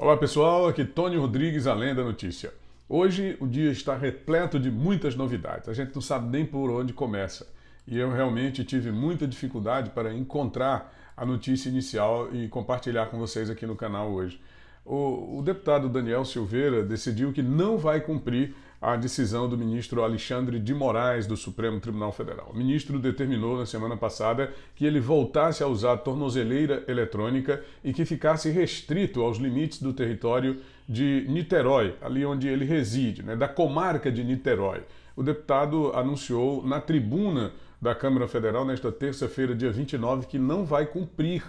Olá pessoal, aqui Tony Rodrigues, a Lenda Notícia. Hoje o dia está repleto de muitas novidades, a gente não sabe nem por onde começa. E eu realmente tive muita dificuldade para encontrar a notícia inicial e compartilhar com vocês aqui no canal hoje. O, o deputado Daniel Silveira decidiu que não vai cumprir a decisão do ministro Alexandre de Moraes do Supremo Tribunal Federal. O ministro determinou na semana passada que ele voltasse a usar a tornozeleira eletrônica e que ficasse restrito aos limites do território de Niterói, ali onde ele reside, né, da comarca de Niterói. O deputado anunciou na tribuna da Câmara Federal nesta terça-feira, dia 29, que não vai cumprir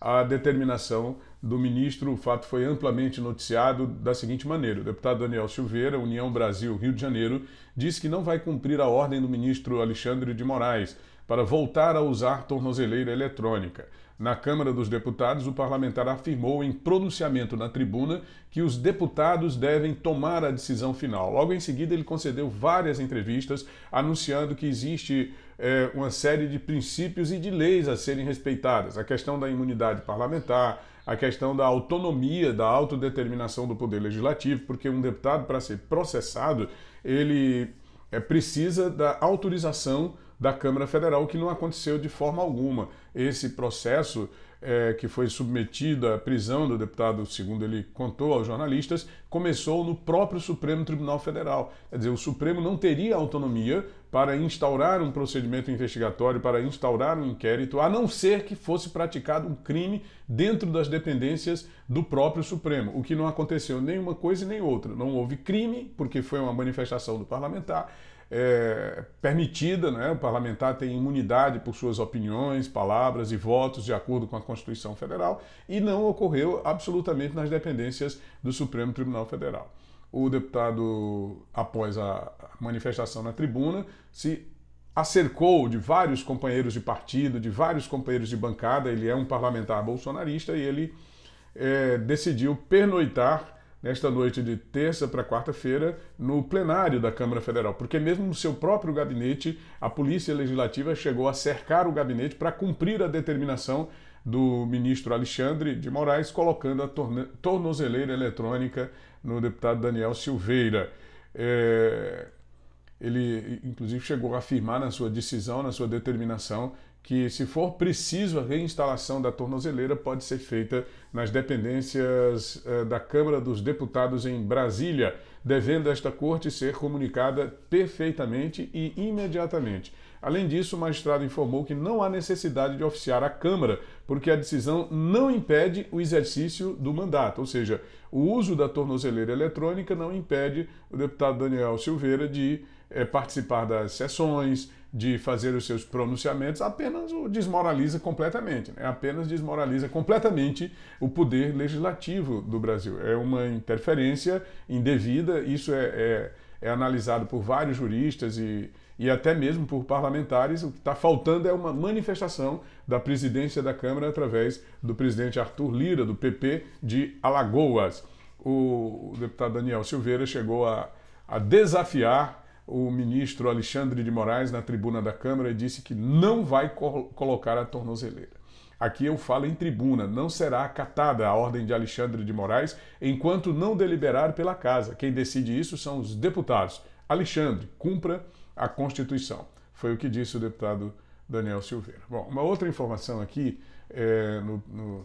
a determinação do ministro. O fato foi amplamente noticiado da seguinte maneira: o deputado Daniel Silveira, União Brasil Rio de Janeiro, disse que não vai cumprir a ordem do ministro Alexandre de Moraes para voltar a usar tornozeleira eletrônica. Na Câmara dos Deputados, o parlamentar afirmou em pronunciamento na tribuna que os deputados devem tomar a decisão final. Logo em seguida, ele concedeu várias entrevistas anunciando que existe é, uma série de princípios e de leis a serem respeitadas. A questão da imunidade parlamentar, a questão da autonomia, da autodeterminação do Poder Legislativo, porque um deputado, para ser processado, ele é, precisa da autorização da Câmara Federal, o que não aconteceu de forma alguma. Esse processo é, que foi submetido à prisão do deputado, segundo ele contou aos jornalistas, começou no próprio Supremo Tribunal Federal. Quer dizer, o Supremo não teria autonomia para instaurar um procedimento investigatório, para instaurar um inquérito, a não ser que fosse praticado um crime dentro das dependências do próprio Supremo, o que não aconteceu nenhuma coisa e nem outra. Não houve crime, porque foi uma manifestação do parlamentar é, permitida, né? o parlamentar tem imunidade por suas opiniões, palavras e votos de acordo com a Constituição Federal, e não ocorreu absolutamente nas dependências do Supremo Tribunal Federal. O deputado, após a manifestação na tribuna, se acercou de vários companheiros de partido, de vários companheiros de bancada, ele é um parlamentar bolsonarista e ele é, decidiu pernoitar nesta noite de terça para quarta-feira no plenário da Câmara Federal, porque mesmo no seu próprio gabinete, a Polícia Legislativa chegou a cercar o gabinete para cumprir a determinação do ministro Alexandre de Moraes, colocando a tornozeleira eletrônica no deputado Daniel Silveira. É... Ele, inclusive, chegou a afirmar na sua decisão, na sua determinação, que, se for preciso, a reinstalação da tornozeleira pode ser feita nas dependências eh, da Câmara dos Deputados em Brasília, devendo esta corte ser comunicada perfeitamente e imediatamente. Além disso, o magistrado informou que não há necessidade de oficiar a Câmara, porque a decisão não impede o exercício do mandato, ou seja, o uso da tornozeleira eletrônica não impede o deputado Daniel Silveira de é, participar das sessões, de fazer os seus pronunciamentos apenas o desmoraliza completamente, né? apenas desmoraliza completamente o poder legislativo do Brasil. É uma interferência indevida, isso é, é, é analisado por vários juristas e, e até mesmo por parlamentares. O que está faltando é uma manifestação da presidência da Câmara através do presidente Arthur Lira, do PP de Alagoas. O, o deputado Daniel Silveira chegou a, a desafiar o ministro Alexandre de Moraes, na tribuna da Câmara, disse que não vai colocar a tornozeleira. Aqui eu falo em tribuna, não será acatada a ordem de Alexandre de Moraes enquanto não deliberar pela casa. Quem decide isso são os deputados. Alexandre, cumpra a Constituição. Foi o que disse o deputado Daniel Silveira. Bom, uma outra informação aqui é, no, no,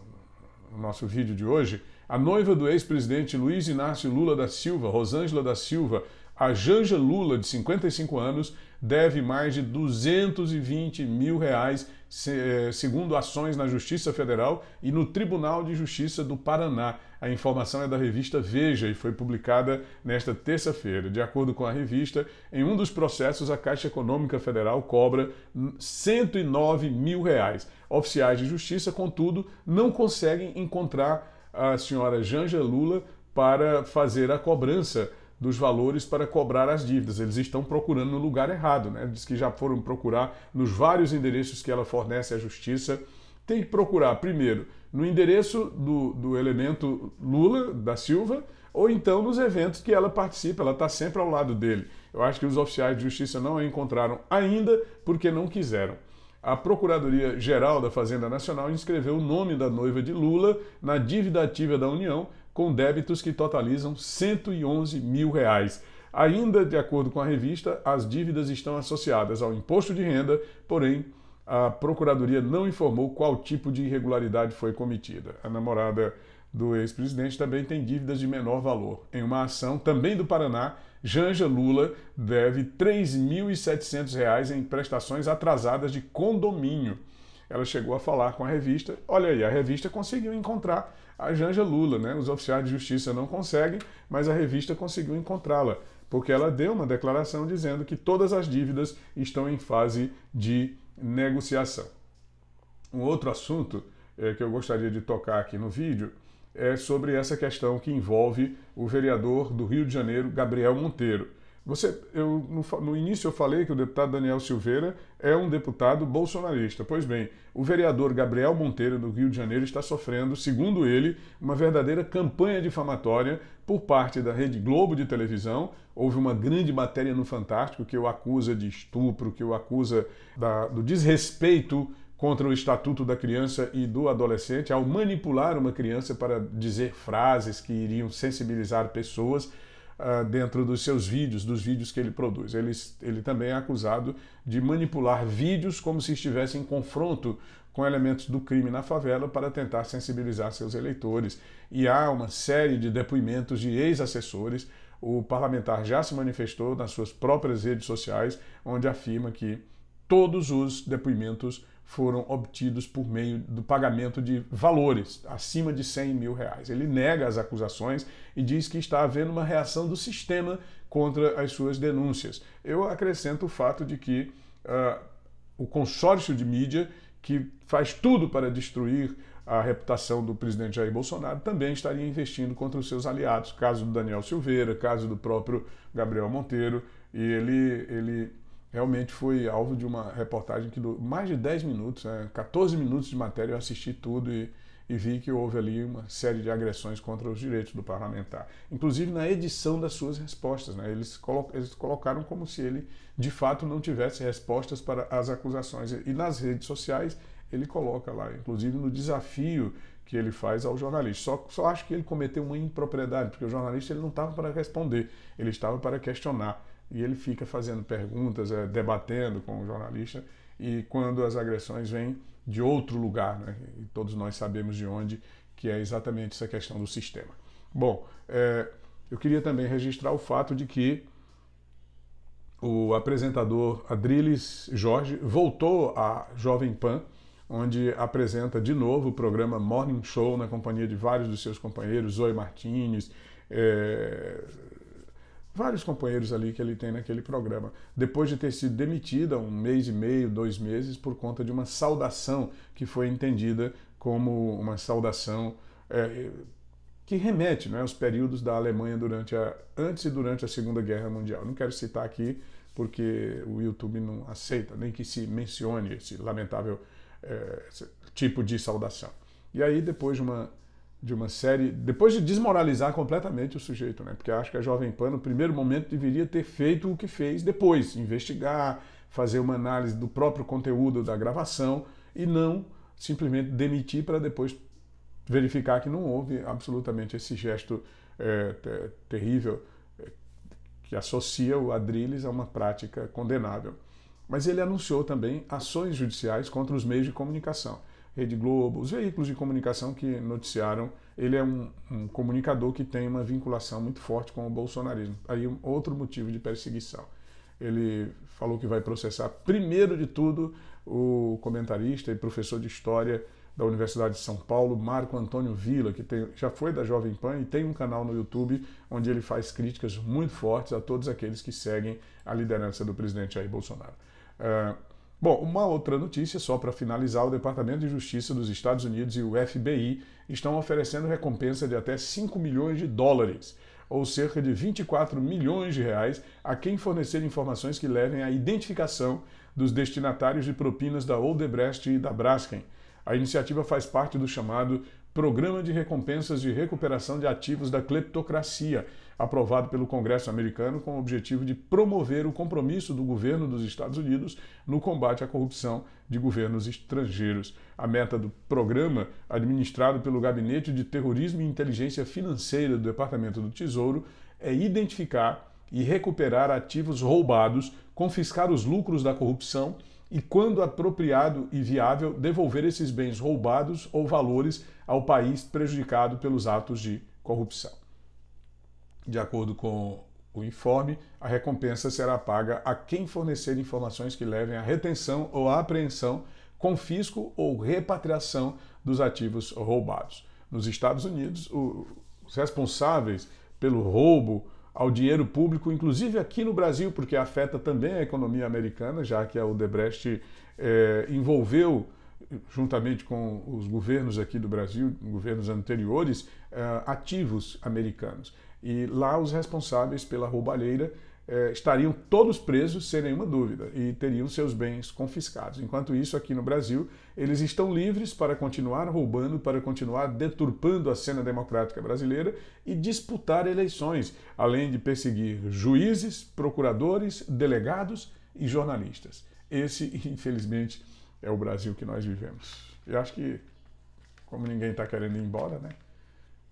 no nosso vídeo de hoje. A noiva do ex-presidente Luiz Inácio Lula da Silva, Rosângela da Silva, a Janja Lula, de 55 anos, deve mais de 220 mil reais, eh, segundo ações na Justiça Federal e no Tribunal de Justiça do Paraná. A informação é da revista Veja e foi publicada nesta terça-feira. De acordo com a revista, em um dos processos, a Caixa Econômica Federal cobra 109 mil reais. Oficiais de justiça, contudo, não conseguem encontrar a senhora Janja Lula para fazer a cobrança dos valores para cobrar as dívidas. Eles estão procurando no lugar errado, né? Diz que já foram procurar nos vários endereços que ela fornece à justiça. Tem que procurar primeiro no endereço do, do elemento Lula da Silva ou então nos eventos que ela participa, ela está sempre ao lado dele. Eu acho que os oficiais de justiça não a encontraram ainda porque não quiseram. A Procuradoria Geral da Fazenda Nacional inscreveu o nome da noiva de Lula na dívida ativa da União com débitos que totalizam 111 mil reais. Ainda de acordo com a revista, as dívidas estão associadas ao imposto de renda, porém a Procuradoria não informou qual tipo de irregularidade foi cometida. A namorada do ex-presidente também tem dívidas de menor valor. Em uma ação também do Paraná, Janja Lula deve R$ 3.700 em prestações atrasadas de condomínio ela chegou a falar com a revista. Olha aí, a revista conseguiu encontrar a Janja Lula, né? Os oficiais de justiça não conseguem, mas a revista conseguiu encontrá-la, porque ela deu uma declaração dizendo que todas as dívidas estão em fase de negociação. Um outro assunto é, que eu gostaria de tocar aqui no vídeo é sobre essa questão que envolve o vereador do Rio de Janeiro, Gabriel Monteiro. Você, eu, no, no, início eu falei que o deputado Daniel Silveira é um deputado bolsonarista. Pois bem, o vereador Gabriel Monteiro, do Rio de Janeiro, está sofrendo, segundo ele, uma verdadeira campanha difamatória por parte da Rede Globo de televisão. Houve uma grande matéria no Fantástico que o acusa de estupro, que o acusa da, do desrespeito contra o Estatuto da Criança e do Adolescente ao manipular uma criança para dizer frases que iriam sensibilizar pessoas. Ah, dentro dos seus vídeos, dos vídeos que ele produz. Ele, ele também é acusado de manipular vídeos como se estivesse em confronto com elementos do crime na favela para tentar sensibilizar seus eleitores. E há uma série de depoimentos de ex-assessores. O parlamentar já se manifestou nas suas próprias redes sociais, onde afirma que todos os depoimentos foram obtidos por meio do pagamento de valores acima de 100 mil reais. Ele nega as acusações e diz que está havendo uma reação do sistema contra as suas denúncias. Eu acrescento o fato de que uh, o consórcio de mídia, que faz tudo para destruir a reputação do presidente Jair Bolsonaro, também estaria investindo contra os seus aliados, caso do Daniel Silveira, caso do próprio Gabriel Monteiro, e ele, ele realmente foi alvo de uma reportagem que durou mais de 10 minutos, né, 14 minutos de matéria, eu assisti tudo e, e vi que houve ali uma série de agressões contra os direitos do parlamentar. Inclusive na edição das suas respostas. Né? Eles, colo eles colocaram como se ele, de fato, não tivesse respostas para as acusações. E nas redes sociais ele coloca lá, inclusive no desafio que ele faz ao jornalista. Só, só acho que ele cometeu uma impropriedade, porque o jornalista ele não estava para responder, ele estava para questionar e ele fica fazendo perguntas, é, debatendo com o jornalista, e quando as agressões vêm de outro lugar, né? e todos nós sabemos de onde, que é exatamente essa questão do sistema. Bom, é, eu queria também registrar o fato de que o apresentador Adriles Jorge voltou à Jovem Pan, onde apresenta de novo o programa Morning Show na companhia de vários dos seus companheiros, Zoe Martins é, eh, vários companheiros ali que ele tem naquele programa, depois de ter sido demitida um mês e meio, dois meses, por conta de uma saudação que foi entendida como uma saudação é, é, que remete né, aos períodos da Alemanha durante a, antes e durante a Segunda Guerra Mundial. Não quero citar aqui porque o YouTube não aceita nem que se mencione esse lamentável é, tipo de saudação. E aí, depois de uma de uma série, depois de desmoralizar completamente o sujeito, né? Porque acho que a Jovem Pan, no primeiro momento, deveria ter feito o que fez depois, investigar, fazer uma análise do próprio conteúdo da gravação e não simplesmente demitir para depois verificar que não houve absolutamente esse gesto é, eh, ter, terrível é, que associa o Adrilles a uma prática condenável. Mas ele anunciou também ações judiciais contra os meios de comunicação. Rede Globo, os veículos de comunicação que noticiaram, ele é um, um, comunicador que tem uma vinculação muito forte com o bolsonarismo. Aí um outro motivo de perseguição. Ele falou que vai processar, primeiro de tudo, o comentarista e professor de História da Universidade de São Paulo, Marco Antônio Vila, que tem, já foi da Jovem Pan e tem um canal no YouTube onde ele faz críticas muito fortes a todos aqueles que seguem a liderança do presidente Jair Bolsonaro. Uh, Bom, uma outra notícia, só para finalizar: o Departamento de Justiça dos Estados Unidos e o FBI estão oferecendo recompensa de até 5 milhões de dólares, ou cerca de 24 milhões de reais, a quem fornecer informações que levem à identificação dos destinatários de propinas da Odebrecht e da Braskem. A iniciativa faz parte do chamado Programa de Recompensas de Recuperação de Ativos da Cleptocracia, aprovado pelo Congresso americano com o objetivo de promover o compromisso do governo dos Estados Unidos no combate à corrupção de governos estrangeiros. A meta do programa, administrado pelo Gabinete de Terrorismo e Inteligência Financeira do Departamento do Tesouro, é identificar e recuperar ativos roubados, confiscar os lucros da corrupção e, quando apropriado e viável, devolver esses bens roubados ou valores ao país prejudicado pelos atos de corrupção. De acordo com o informe, a recompensa será paga a quem fornecer informações que levem à retenção ou à apreensão, confisco ou repatriação dos ativos roubados. Nos Estados Unidos, os responsáveis pelo roubo ao dinheiro público, inclusive aqui no Brasil, porque afeta também a economia americana, já que a Odebrecht é, envolveu juntamente com os governos aqui do Brasil, governos anteriores, é, ativos americanos. E lá os responsáveis pela roubalheira eh, estariam todos presos, sem nenhuma dúvida, e teriam seus bens confiscados. Enquanto isso, aqui no Brasil, eles estão livres para continuar roubando, para continuar deturpando a cena democrática brasileira e disputar eleições, além de perseguir juízes, procuradores, delegados e jornalistas. Esse, infelizmente, é o Brasil que nós vivemos. Eu acho que, como ninguém está querendo ir embora, né?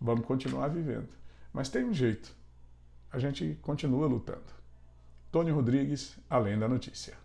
Vamos continuar vivendo. Mas tem um jeito. A gente continua lutando. Tony Rodrigues, Além da Notícia.